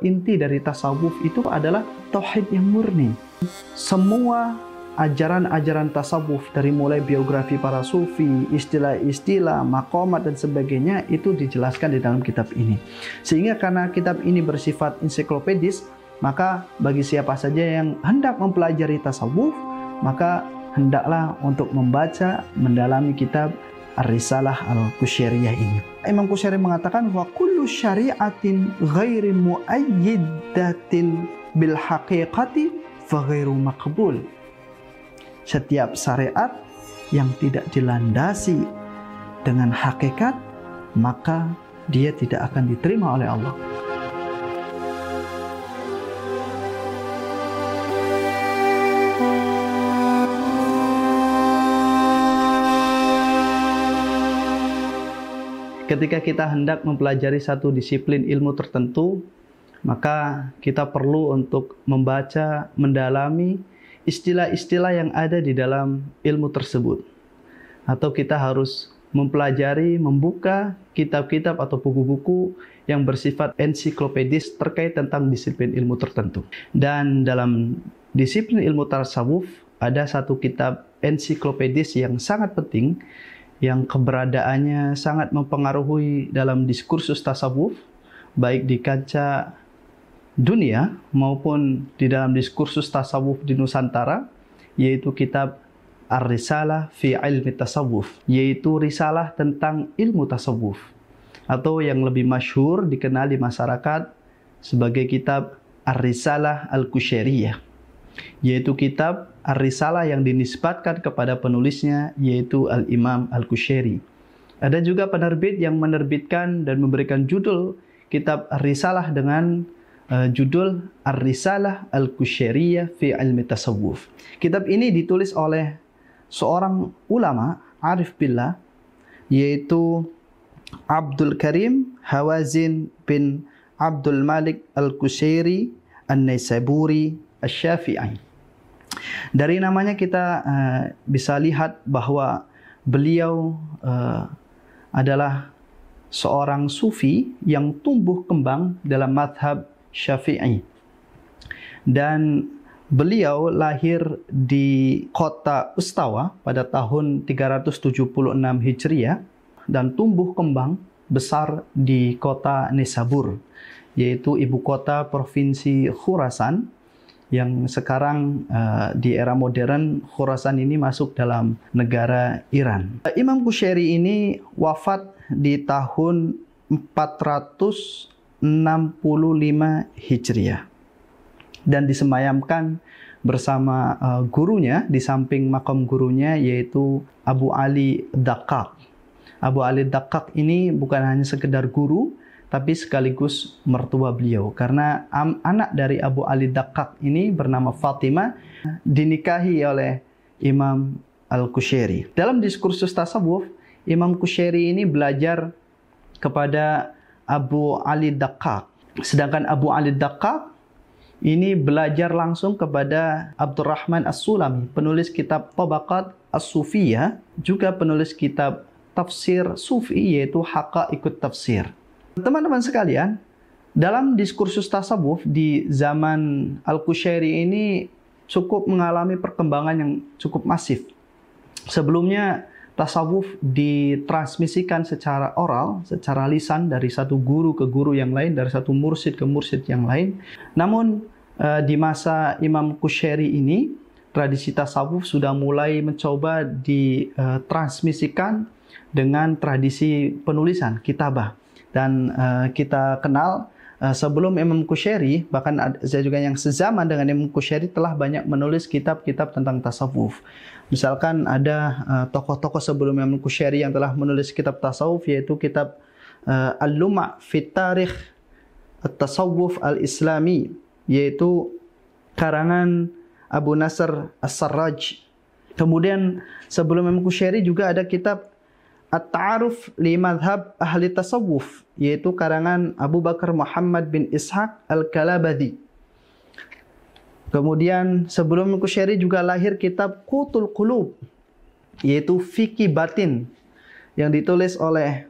Inti dari tasawuf itu adalah tauhid yang murni. Semua ajaran-ajaran tasawuf dari mulai biografi para sufi, istilah-istilah, makomat dan sebagainya itu dijelaskan di dalam kitab ini. Sehingga karena kitab ini bersifat ensiklopedis, maka bagi siapa saja yang hendak mempelajari tasawuf, maka hendaklah untuk membaca, mendalami kitab Ar-Risalah Al-Kusyariyah ini. Imam Kusyari mengatakan wa kullu syari'atin ghairi muayyidatin bil haqiqati fa ghairu maqbul. Setiap syariat yang tidak dilandasi dengan hakikat maka dia tidak akan diterima oleh Allah. ketika kita hendak mempelajari satu disiplin ilmu tertentu, maka kita perlu untuk membaca, mendalami istilah-istilah yang ada di dalam ilmu tersebut. Atau kita harus mempelajari, membuka kitab-kitab atau buku-buku yang bersifat ensiklopedis terkait tentang disiplin ilmu tertentu. Dan dalam disiplin ilmu tasawuf ada satu kitab ensiklopedis yang sangat penting yang keberadaannya sangat mempengaruhi dalam diskursus tasawuf, baik di kancah dunia maupun di dalam diskursus tasawuf di Nusantara, yaitu kitab Ar-Risalah fi Ilmi Tasawuf, yaitu risalah tentang ilmu tasawuf, atau yang lebih masyhur dikenal di masyarakat sebagai kitab Ar-Risalah Al-Kusyairiyah, yaitu kitab Ar-Risalah yang dinisbatkan kepada penulisnya yaitu Al-Imam Al-Kushairi. Ada juga penerbit yang menerbitkan dan memberikan judul kitab Ar-Risalah dengan uh, judul Ar-Risalah Al-Kushairiyah fi Ilmi Tasawuf. Kitab ini ditulis oleh seorang ulama Arif Billah yaitu Abdul Karim Hawazin bin Abdul Malik Al-Kushairi An-Naisaburi Al-Syafi'i. Dari namanya kita uh, bisa lihat bahwa beliau uh, adalah seorang sufi yang tumbuh kembang dalam madhab syafi'i. Dan beliau lahir di kota Ustawa pada tahun 376 Hijriah dan tumbuh kembang besar di kota Nisabur, yaitu ibu kota provinsi Khurasan yang sekarang uh, di era modern Khurasan ini masuk dalam negara Iran. Uh, Imam Kushairi ini wafat di tahun 465 Hijriah dan disemayamkan bersama uh, gurunya di samping makam gurunya yaitu Abu Ali Dakak. Abu Ali Dakak ini bukan hanya sekedar guru tapi sekaligus mertua beliau karena anak dari Abu Ali Dakak ini bernama Fatimah dinikahi oleh Imam al kusheri Dalam diskursus tasawuf, Imam Kusheri ini belajar kepada Abu Ali Dakak. Sedangkan Abu Ali Dakak ini belajar langsung kepada Abdurrahman As-Sulami, penulis kitab Tabaqat As-Sufiyah, juga penulis kitab tafsir Sufi yaitu Haqa ikut tafsir. Teman-teman sekalian, dalam diskursus tasawuf di zaman Al-Qushairi ini cukup mengalami perkembangan yang cukup masif. Sebelumnya tasawuf ditransmisikan secara oral, secara lisan dari satu guru ke guru yang lain, dari satu mursid ke mursid yang lain. Namun eh, di masa Imam Qushairi ini tradisi tasawuf sudah mulai mencoba ditransmisikan eh, dengan tradisi penulisan kitabah dan uh, kita kenal uh, sebelum Imam Kusheri bahkan ada juga yang sezaman dengan Imam Kusheri telah banyak menulis kitab-kitab tentang tasawuf. Misalkan ada eh, tokoh-tokoh uh, sebelum Imam Kusheri yang telah menulis kitab tasawuf yaitu kitab uh, Al-Luma' fi Tarikh tasawuf Al-Islami yaitu karangan Abu Nasr As-Sarraj. Kemudian sebelum Imam Kusheri juga ada kitab At-Ta'aruf li Madhab Ahli Tasawuf yaitu karangan Abu Bakar Muhammad bin Ishaq Al-Kalabadi. Kemudian sebelum Kusyari juga lahir kitab Kutul Qulub yaitu fikih batin yang ditulis oleh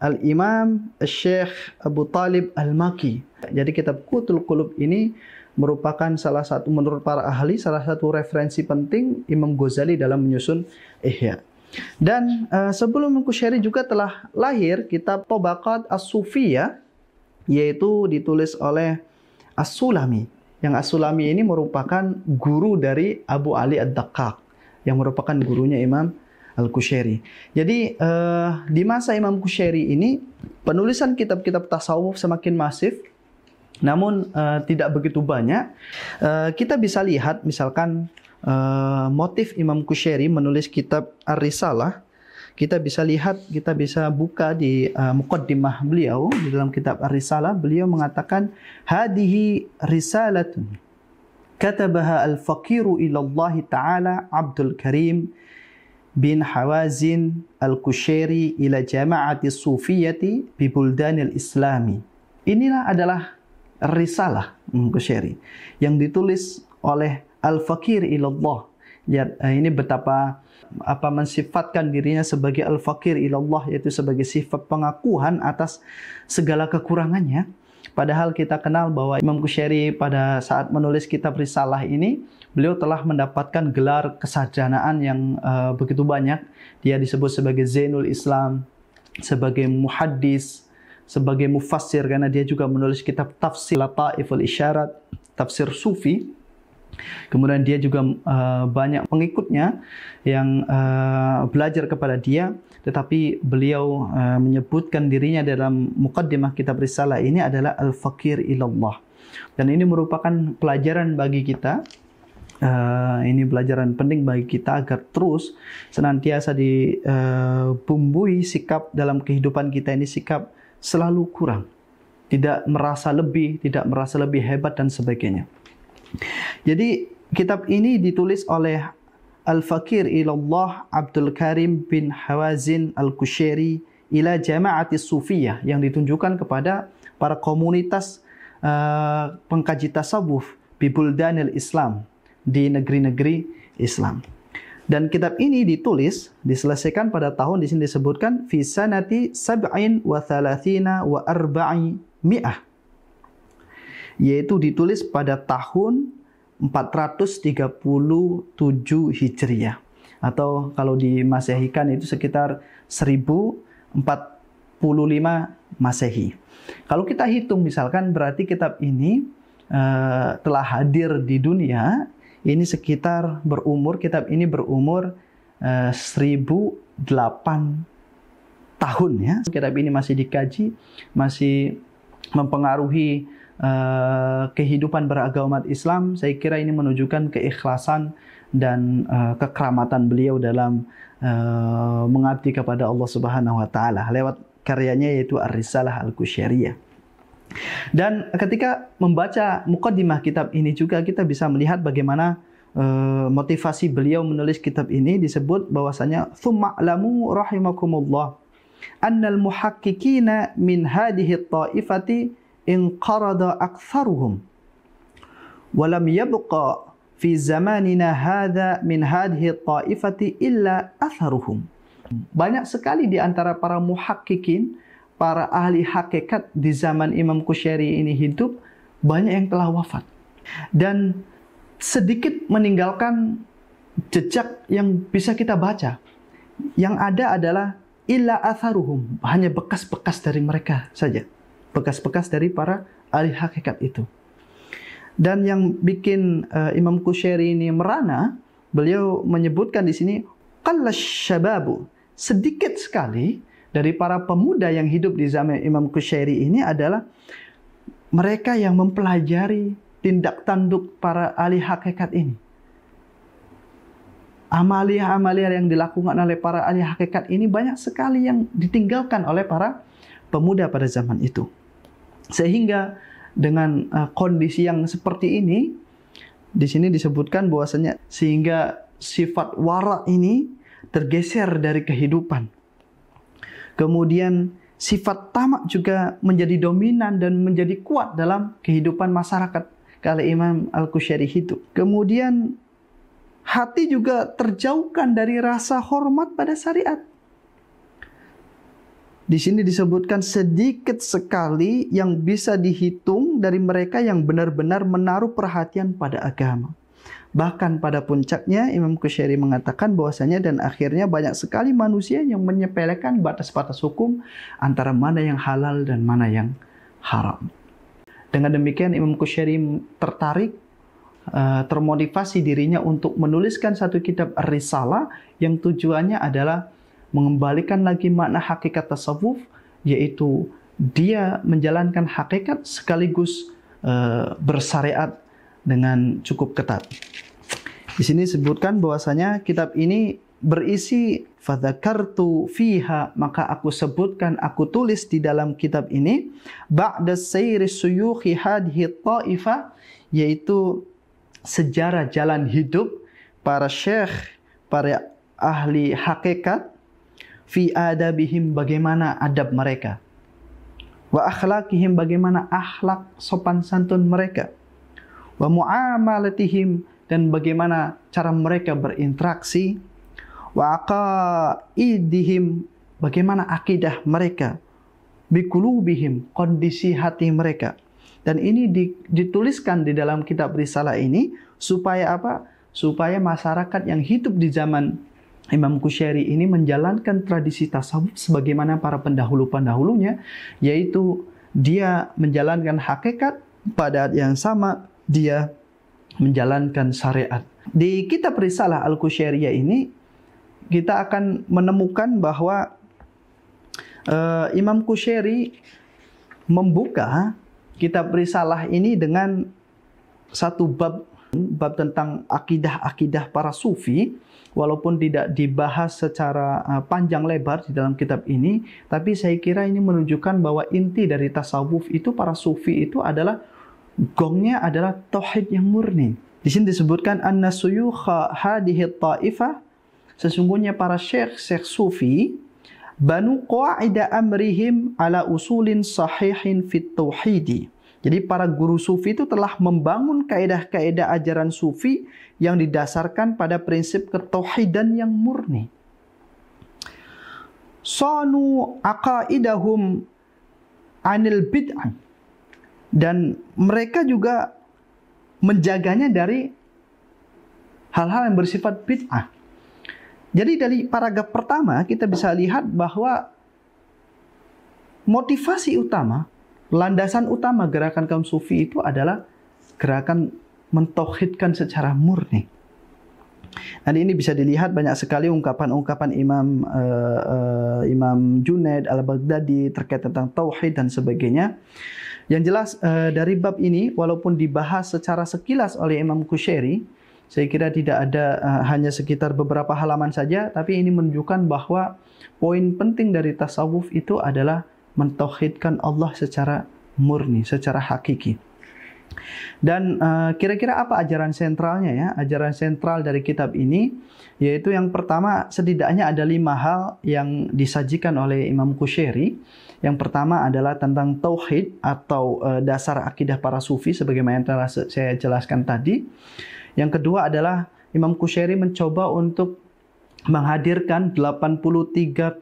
Al-Imam Syekh Abu Talib Al-Maki. Jadi kitab Kutul Qulub ini merupakan salah satu menurut para ahli salah satu referensi penting Imam Ghazali dalam menyusun Ihya. Dan uh, sebelum Kusyari juga telah lahir kitab Tabaqat As-Sufiyah yaitu ditulis oleh As-Sulami. Yang As-Sulami ini merupakan guru dari Abu Ali Ad-Daqqaq yang merupakan gurunya Imam Al-Kusyari. Jadi uh, di masa Imam Kusyari ini penulisan kitab-kitab tasawuf semakin masif namun uh, tidak begitu banyak. Uh, kita bisa lihat misalkan Eh, motif Imam Kusheri menulis kitab Ar-Risalah, kita bisa lihat, kita bisa buka di uh, mukaddimah beliau di dalam kitab Ar-Risalah, beliau mengatakan hadihi risalatun katabaha al-faqiru ilallah taala Abdul Karim bin Hawazin al-Kushairi ila jama'ati sufiyati bi buldanil islami. Inilah adalah risalah Imam Kushairi yang ditulis oleh al-fakir ilallah. Ya, ini betapa apa mensifatkan dirinya sebagai al-fakir ilallah yaitu sebagai sifat pengakuan atas segala kekurangannya. Padahal kita kenal bahwa Imam Kusyari pada saat menulis kitab Risalah ini, beliau telah mendapatkan gelar kesarjanaan yang uh, begitu banyak. Dia disebut sebagai Zainul Islam, sebagai muhaddis, sebagai mufassir karena dia juga menulis kitab tafsir Lataiful Isyarat, tafsir sufi Kemudian dia juga uh, banyak pengikutnya yang uh, belajar kepada dia, tetapi beliau uh, menyebutkan dirinya dalam mukaddimah kitab risalah ini adalah al-fakir ilallah. Dan ini merupakan pelajaran bagi kita Uh, ini pelajaran penting bagi kita agar terus senantiasa dibumbui uh, sikap dalam kehidupan kita ini sikap selalu kurang, tidak merasa lebih, tidak merasa lebih hebat dan sebagainya. Jadi kitab ini ditulis oleh Al-Fakir ilallah Abdul Karim bin Hawazin Al-Kushairi ila jama'ati sufiyah yang ditunjukkan kepada para komunitas uh, pengkaji tasawuf Daniel Islam di negeri-negeri Islam. Dan kitab ini ditulis, diselesaikan pada tahun di sini disebutkan fi sab'in wa thalathina wa arba'i mi'ah yaitu ditulis pada tahun 437 Hijriah atau kalau di masehi kan itu sekitar 1045 Masehi. Kalau kita hitung misalkan berarti kitab ini uh, telah hadir di dunia ini sekitar berumur kitab ini berumur uh, eh, 1008 tahun ya. Kitab ini masih dikaji, masih mempengaruhi Eh, kehidupan beragama Islam, saya kira ini menunjukkan keikhlasan dan uh, kekeramatan beliau dalam uh, mengabdi kepada Allah Subhanahu wa taala lewat karyanya yaitu Ar-Risalah Al-Kusyariyah. Dan ketika membaca mukaddimah kitab ini juga kita bisa melihat bagaimana motivasi beliau menulis kitab ini disebut bahwasanya tsuma'lamu rahimakumullah annal muhaqqiqina min hadhihi ta'ifati inqarada aktharuhum, walam yabqa fi zamanina hadha min هذه ta'ifati illa atharuhum banyak sekali di antara para muhakkikin para ahli hakikat di zaman Imam Kusyari ini hidup banyak yang telah wafat dan sedikit meninggalkan jejak yang bisa kita baca. Yang ada adalah illa atharuhum, hanya bekas-bekas dari mereka saja bekas-bekas dari para ahli hakikat itu. Dan yang bikin uh, Imam Kushairi ini merana, beliau menyebutkan di sini qallas syababu, sedikit sekali dari para pemuda yang hidup di zaman Imam Kushairi ini adalah mereka yang mempelajari tindak tanduk para ahli hakikat ini. Amalia-amalia yang dilakukan oleh para ahli hakikat ini banyak sekali yang ditinggalkan oleh para pemuda pada zaman itu. Sehingga dengan uh, kondisi yang seperti ini, di sini disebutkan bahwasanya sehingga sifat wara ini tergeser dari kehidupan. Kemudian sifat tamak juga menjadi dominan dan menjadi kuat dalam kehidupan masyarakat kala Imam Al-Kusyari itu. Kemudian hati juga terjauhkan dari rasa hormat pada syariat. Di sini disebutkan sedikit sekali yang bisa dihitung dari mereka yang benar-benar menaruh perhatian pada agama. Bahkan pada puncaknya Imam Kushairi mengatakan bahwasanya dan akhirnya banyak sekali manusia yang menyepelekan batas-batas hukum antara mana yang halal dan mana yang haram. Dengan demikian Imam Kushairi tertarik eh, termotivasi dirinya untuk menuliskan satu kitab risalah yang tujuannya adalah mengembalikan lagi makna hakikat tasawuf yaitu dia menjalankan hakikat sekaligus uh, bersyariat dengan cukup ketat. Di sini sebutkan bahwasanya kitab ini berisi fadzakartu fiha maka aku sebutkan aku tulis di dalam kitab ini ba'da sayri suyuhi hadhi ta'ifa yaitu sejarah jalan hidup para syekh para ahli hakikat fi adabihim bagaimana adab mereka wa akhlaqihim bagaimana akhlak sopan santun mereka wa muamalatihim dan bagaimana cara mereka berinteraksi wa aqaidihim bagaimana akidah mereka bikulubihim kondisi hati mereka dan ini dituliskan di dalam kitab risalah ini supaya apa supaya masyarakat yang hidup di zaman Imam Kusyari ini menjalankan tradisi tasawuf sebagaimana para pendahulu-pendahulunya, yaitu dia menjalankan hakikat pada yang sama dia menjalankan syariat. Di kitab Risalah Al-Kusyariyah ini kita akan menemukan bahwa uh, eh, Imam Kusyari membuka kitab Risalah ini dengan satu bab bab tentang akidah-akidah para sufi walaupun tidak dibahas secara eh, panjang lebar di dalam kitab ini, tapi saya kira ini menunjukkan bahwa inti dari tasawuf itu para sufi itu adalah gongnya adalah tauhid yang murni. Di sini disebutkan anna suyukha hadhihi ta'ifah sesungguhnya para syekh syekh sufi banu qaida amrihim ala usulin sahihin fit tauhidi jadi para guru sufi itu telah membangun kaedah-kaedah ajaran sufi yang didasarkan pada prinsip ketohidan yang murni. Sanu aqaidahum anil bid'ah. Dan mereka juga menjaganya dari hal-hal yang bersifat bid'ah. Jadi dari paragraf pertama kita bisa lihat bahwa motivasi utama landasan utama gerakan kaum sufi itu adalah gerakan mentauhidkan secara murni. Dan ini bisa dilihat banyak sekali ungkapan-ungkapan Imam uh, uh, Imam Junaid al-Baghdadi terkait tentang tauhid dan sebagainya. Yang jelas uh, dari bab ini walaupun dibahas secara sekilas oleh Imam Kusyairi, saya kira tidak ada uh, hanya sekitar beberapa halaman saja, tapi ini menunjukkan bahwa poin penting dari tasawuf itu adalah mentauhidkan Allah secara murni, secara hakiki. Dan eh, kira-kira uh, apa ajaran sentralnya ya? Ajaran sentral dari kitab ini yaitu yang pertama setidaknya ada lima hal yang disajikan oleh Imam Kusheri. Yang pertama adalah tentang tauhid atau uh, dasar akidah para sufi sebagaimana yang telah saya jelaskan tadi. Yang kedua adalah Imam Kusheri mencoba untuk menghadirkan 83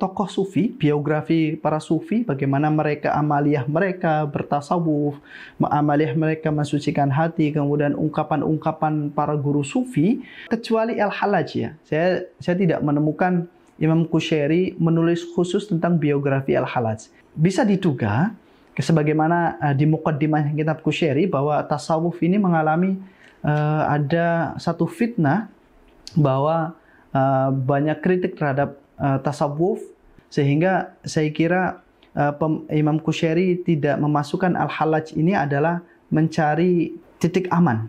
tokoh sufi, biografi para sufi, bagaimana mereka amaliah mereka bertasawuf, amaliah mereka mensucikan hati, kemudian ungkapan-ungkapan para guru sufi, kecuali Al-Halaj ya. Saya, saya tidak menemukan Imam Kusheri menulis khusus tentang biografi Al-Halaj. Bisa diduga, sebagaimana uh, di mukaddimah kitab Kushairi, bahwa tasawuf ini mengalami uh, ada satu fitnah bahwa Eh, banyak kritik terhadap uh, tasawuf sehingga saya kira uh, Pem Imam Kusyari tidak memasukkan al-halaj ini adalah mencari titik aman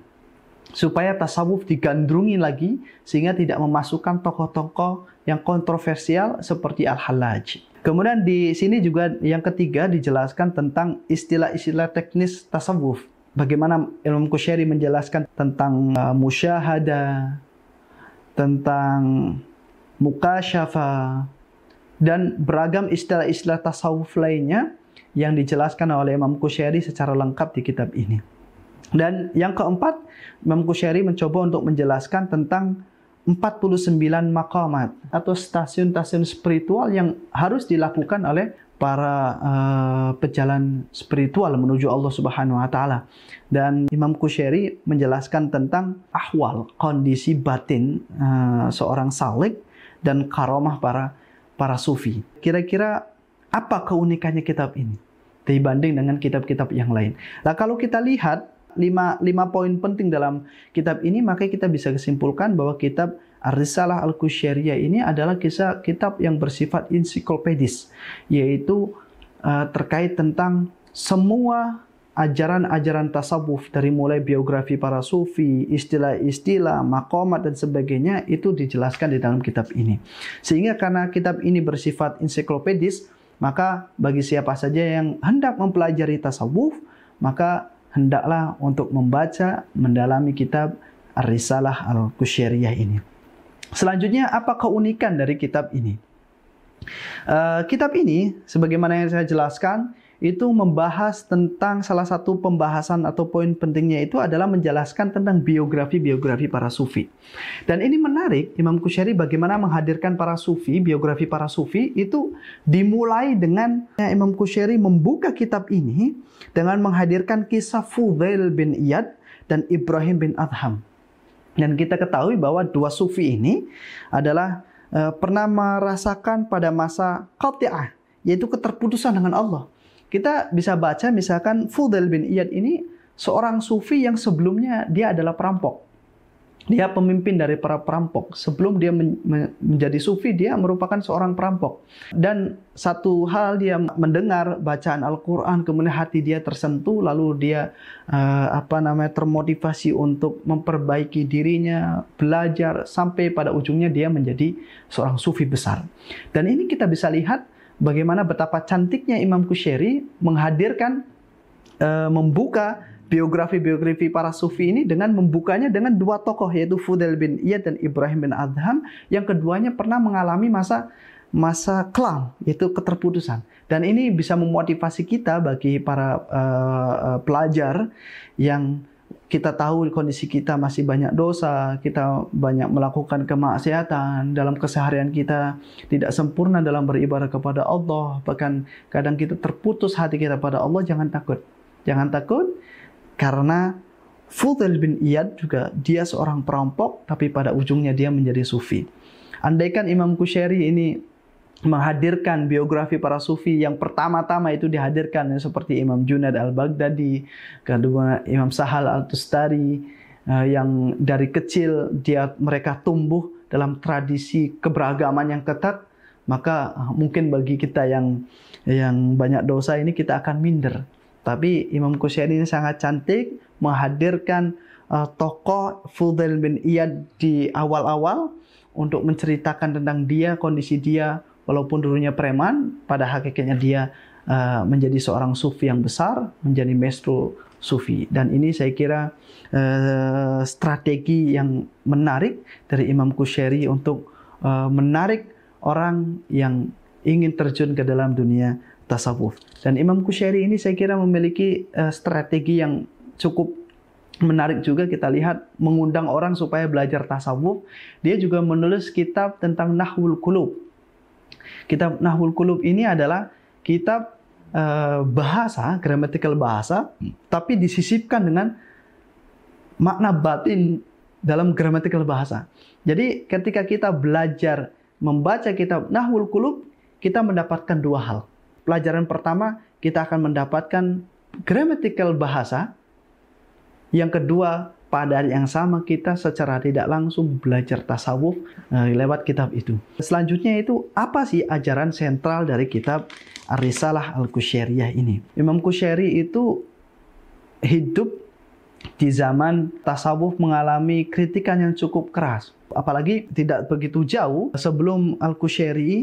supaya tasawuf digandrungi lagi sehingga tidak memasukkan tokoh-tokoh yang kontroversial seperti al-halaj. Kemudian di sini juga yang ketiga dijelaskan tentang istilah-istilah teknis tasawuf. Bagaimana Imam Kusyari menjelaskan tentang uh, musyahada, tentang muka mukasyafa dan beragam istilah-istilah tasawuf lainnya yang dijelaskan oleh Imam Kusyairi secara lengkap di kitab ini. Dan yang keempat, Imam Kusyairi mencoba untuk menjelaskan tentang 49 makamat atau stasiun-stasiun spiritual yang harus dilakukan oleh para uh, pejalan spiritual menuju Allah Subhanahu wa taala. Dan Imam Kusyari menjelaskan tentang ahwal, kondisi batin uh, seorang salik dan karomah para para sufi. Kira-kira apa keunikannya kitab ini dibanding dengan kitab-kitab yang lain? Nah, kalau kita lihat lima, lima poin penting dalam kitab ini, maka kita bisa kesimpulkan bahwa kitab Ar-Risalah Al-Kusyairiyah ini adalah kisah kitab yang bersifat ensiklopedis, yaitu uh, terkait tentang semua ajaran-ajaran tasawuf dari mulai biografi para sufi, istilah-istilah, makomat dan sebagainya itu dijelaskan di dalam kitab ini. Sehingga karena kitab ini bersifat ensiklopedis, maka bagi siapa saja yang hendak mempelajari tasawuf, maka hendaklah untuk membaca, mendalami kitab Ar-Risalah Al-Kusyairiyah ini. Selanjutnya, apa keunikan dari kitab ini? Uh, kitab ini, sebagaimana yang saya jelaskan, itu membahas tentang salah satu pembahasan atau poin pentingnya itu adalah menjelaskan tentang biografi-biografi para sufi. Dan ini menarik, Imam Kusyari bagaimana menghadirkan para sufi, biografi para sufi itu dimulai dengan ya, Imam Kusyari membuka kitab ini dengan menghadirkan kisah Fudail bin Iyad dan Ibrahim bin Adham. Dan kita ketahui bahwa dua sufi ini adalah uh, pernah merasakan pada masa qati'ah, yaitu keterputusan dengan Allah. Kita bisa baca misalkan Fudel bin Iyad ini seorang sufi yang sebelumnya dia adalah perampok. Dia pemimpin dari para perampok. Sebelum dia menjadi sufi, dia merupakan seorang perampok. Dan satu hal dia mendengar bacaan Al-Qur'an kemudian hati dia tersentuh lalu dia uh, apa namanya termotivasi untuk memperbaiki dirinya, belajar sampai pada ujungnya dia menjadi seorang sufi besar. Dan ini kita bisa lihat bagaimana betapa cantiknya Imam Kusyeri menghadirkan e, membuka biografi-biografi para sufi ini dengan membukanya dengan dua tokoh yaitu Fudel bin Iyad dan Ibrahim bin Adham yang keduanya pernah mengalami masa masa kelam yaitu keterputusan dan ini bisa memotivasi kita bagi para uh, pelajar yang kita tahu kondisi kita masih banyak dosa, kita banyak melakukan kemaksiatan, dalam keseharian kita tidak sempurna dalam beribadah kepada Allah, bahkan kadang kita terputus hati kita pada Allah, jangan takut. Jangan takut karena Fudel bin Iyad juga dia seorang perampok tapi pada ujungnya dia menjadi sufi. Andaikan Imam Kusyari ini menghadirkan biografi para sufi yang pertama-tama itu dihadirkan ya, seperti Imam Junad al-Baghdadi, kedua Imam Sahal al-Tustari eh, yang dari kecil dia mereka tumbuh dalam tradisi keberagaman yang ketat, maka eh, mungkin bagi kita yang yang banyak dosa ini kita akan minder. Tapi Imam Kusyani ini sangat cantik menghadirkan uh, tokoh Fudail bin Iyad di awal-awal untuk menceritakan tentang dia, kondisi dia, walaupun dulunya preman, pada hakikatnya dia uh, menjadi seorang sufi yang besar, menjadi maestro sufi. Dan ini saya kira uh, strategi yang menarik dari Imam Kusheri untuk uh, menarik orang yang ingin terjun ke dalam dunia tasawuf. Dan Imam Kusheri ini saya kira memiliki uh, strategi yang cukup menarik juga kita lihat mengundang orang supaya belajar tasawuf. Dia juga menulis kitab tentang Nahwul Qulub Kitab Nahul Kulub ini adalah kitab eh, bahasa, gramatikal bahasa, hmm. tapi disisipkan dengan makna batin dalam gramatikal bahasa. Jadi ketika kita belajar membaca kitab Nahul Kulub, kita mendapatkan dua hal. Pelajaran pertama, kita akan mendapatkan gramatikal bahasa. Yang kedua, pada yang sama kita secara tidak langsung belajar tasawuf eh, lewat kitab itu. Selanjutnya itu apa sih ajaran sentral dari kitab Ar-Risalah Al-Kusyairiyah ini? Imam Kusyairi itu hidup di zaman tasawuf mengalami kritikan yang cukup keras. Apalagi tidak begitu jauh sebelum Al-Kusyairi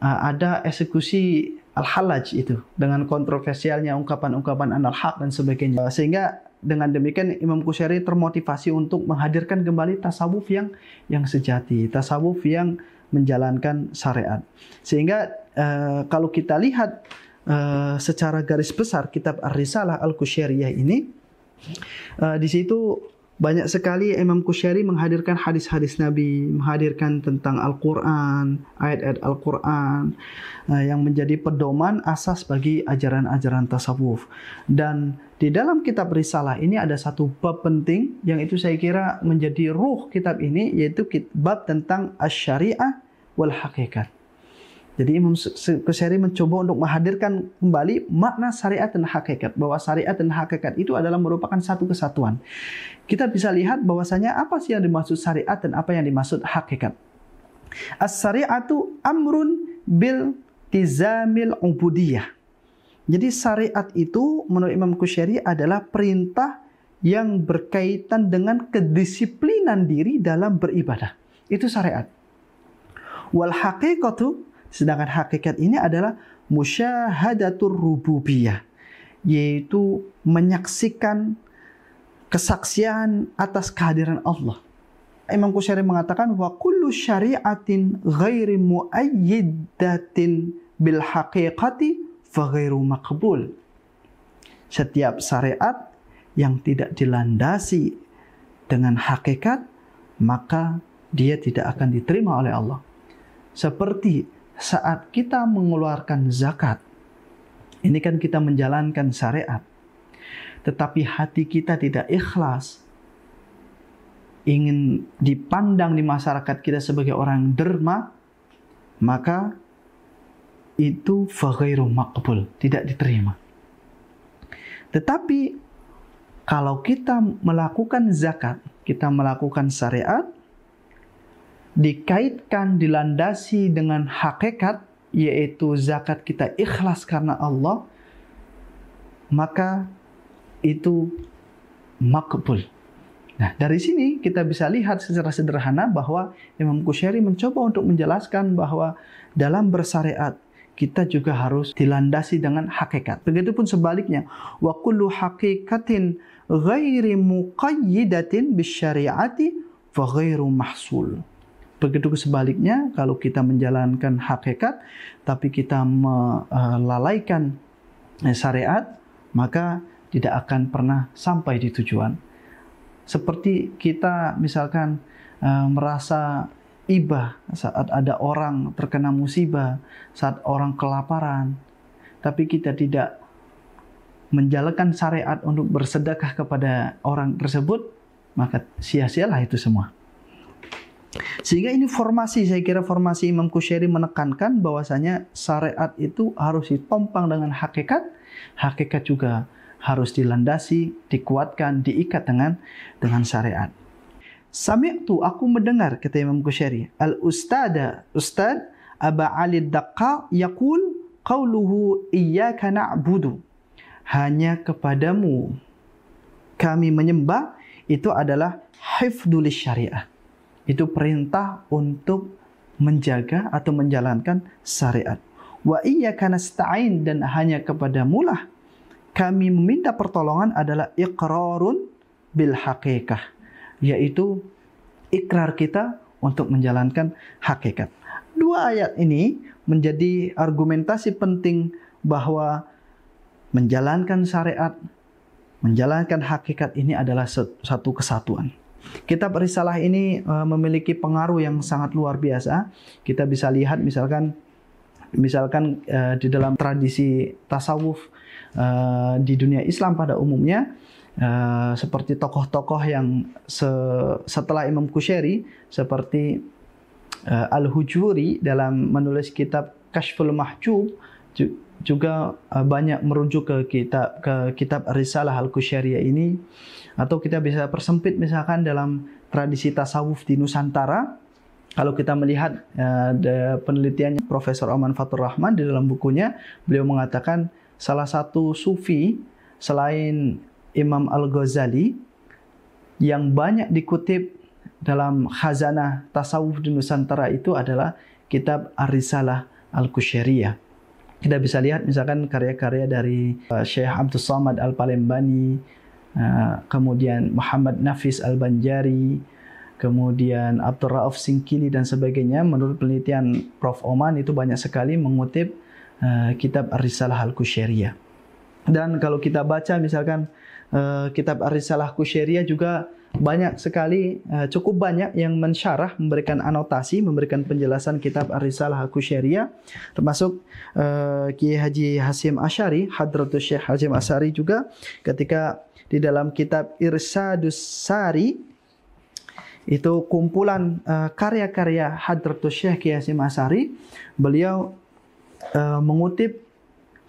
eh, ada eksekusi Al-Halaj itu dengan kontroversialnya ungkapan-ungkapan al dan sebagainya. Sehingga dengan demikian Imam Kusyari termotivasi untuk menghadirkan kembali tasawuf yang yang sejati, tasawuf yang menjalankan syariat. Sehingga eh, kalau kita lihat eh, secara garis besar kitab Ar-Risalah Al-Kusyariyah ini eh, di situ Banyak sekali Imam Qushairi menghadirkan hadis-hadis Nabi, menghadirkan tentang Al-Quran, ayat-ayat Al-Quran eh, yang menjadi pedoman asas bagi ajaran-ajaran tasawuf. Dan di dalam kitab risalah ini ada satu bab penting yang itu saya kira menjadi ruh kitab ini yaitu bab tentang asy-syariah wal hakikat. Jadi Imam Kusyairi mencoba untuk menghadirkan kembali makna syariat dan hakikat. Bahwa syariat dan hakikat itu adalah merupakan satu kesatuan. Kita bisa lihat bahwasanya apa sih yang dimaksud syariat dan apa yang dimaksud hakikat. As-syari'atu amrun bil tizamil ubudiyah. Jadi syariat itu menurut Imam Kusyairi adalah perintah yang berkaitan dengan kedisiplinan diri dalam beribadah. Itu syariat. Wal haqiqatu Sedangkan hakikat ini adalah musyahadatur rububiyah, yaitu menyaksikan kesaksian atas kehadiran Allah. Imam Kusari mengatakan wa kullu syari'atin ghairi muayyidatin bil haqiqati fa ghairu maqbul. Setiap syariat yang tidak dilandasi dengan hakikat maka dia tidak akan diterima oleh Allah. Seperti saat kita mengeluarkan zakat, ini kan kita menjalankan syariat, tetapi hati kita tidak ikhlas, ingin dipandang di masyarakat kita sebagai orang derma, maka itu faghairu makbul, tidak diterima. Tetapi kalau kita melakukan zakat, kita melakukan syariat, dikaitkan dilandasi dengan hakikat yaitu zakat kita ikhlas karena Allah maka itu makbul. Nah, dari sini kita bisa lihat secara sederhana bahwa Imam Kusyari mencoba untuk menjelaskan bahwa dalam bersyariat kita juga harus dilandasi dengan hakikat. Begitupun sebaliknya, wa kullu haqiqatin ghairi muqayyidatin bisyariati fa ghairu mahsul. Begitu sebaliknya, kalau kita menjalankan hakikat, tapi kita melalaikan eh, syariat, maka tidak akan pernah sampai di tujuan. Seperti kita misalkan eh, merasa ibah saat ada orang terkena musibah, saat orang kelaparan, tapi kita tidak menjalankan syariat untuk bersedekah kepada orang tersebut, maka sia-sialah itu semua. Sehingga ini formasi, saya kira formasi Imam Kusyari menekankan bahwasanya syariat itu harus ditompang dengan hakikat, hakikat juga harus dilandasi, dikuatkan, diikat dengan dengan syariat. Sami'tu aku mendengar kata Imam Kusyari, al-ustada, ustad Aba Ali Daqqa yaqul Iya iyyaka na'budu. Hanya kepadamu kami menyembah itu adalah hifdul syariah itu perintah untuk menjaga atau menjalankan syariat. Wa iya karena setain dan hanya kepadamulah kami meminta pertolongan adalah ikrarun bil hakekah, yaitu ikrar kita untuk menjalankan hakikat. Dua ayat ini menjadi argumentasi penting bahwa menjalankan syariat, menjalankan hakikat ini adalah satu kesatuan. Kitab risalah ini eh, memiliki pengaruh yang sangat luar biasa. Kita bisa lihat misalkan misalkan eh, di dalam tradisi tasawuf eh, di dunia Islam pada umumnya uh, seperti tokoh-tokoh yang se setelah Imam Kusyari seperti uh, Al-Hujuri dalam menulis kitab Kashful Mahjub juga banyak merujuk ke kitab ke kitab Risalah Al-Kusyariyah ini atau kita bisa persempit misalkan dalam tradisi tasawuf di Nusantara. Kalau kita melihat uh, eh, penelitian Profesor Oman Fatur Rahman di dalam bukunya, beliau mengatakan salah satu sufi selain Imam Al-Ghazali yang banyak dikutip dalam khazanah tasawuf di Nusantara itu adalah kitab Ar-Risalah al kushariyah Kita bisa lihat misalkan karya-karya dari eh, Syekh Abdul Samad Al-Palembani, Ah, kemudian Muhammad Nafis Al-Banjari, kemudian Abdul Rauf Singkili dan sebagainya. Menurut penelitian Prof. Oman itu banyak sekali mengutip ah, kitab Ar-Risalah Al-Kusyairiyah. Dan kalau kita baca misalkan ah, kitab Ar-Risalah Kusyairiyah juga banyak sekali cukup banyak yang mensyarah memberikan anotasi memberikan penjelasan kitab Ar-Risalah Al-Kusyairiyah termasuk uh, Kiai Haji Hasim Asyari Hadratul Syekh Hasim Asyari juga ketika di dalam kitab Irsadus Sari itu kumpulan uh, karya-karya Hadratus Syekh Kiai Asari beliau uh, mengutip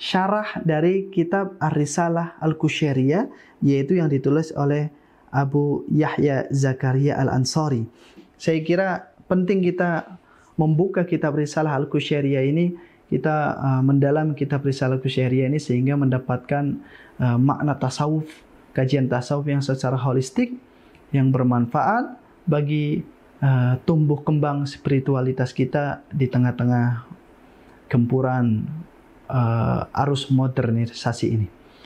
syarah dari kitab Ar-Risalah Al-Kusyairiyah yaitu yang ditulis oleh Abu Yahya Zakaria Al-Ansari. Saya kira penting kita membuka kitab Risalah Al-Kusyairiyah ini kita uh, mendalam kitab Risalah Al-Kusyairiyah ini sehingga mendapatkan uh, makna tasawuf kajian tasawuf yang secara holistik yang bermanfaat bagi uh, tumbuh kembang spiritualitas kita di tengah-tengah gempuran uh, arus modernisasi ini.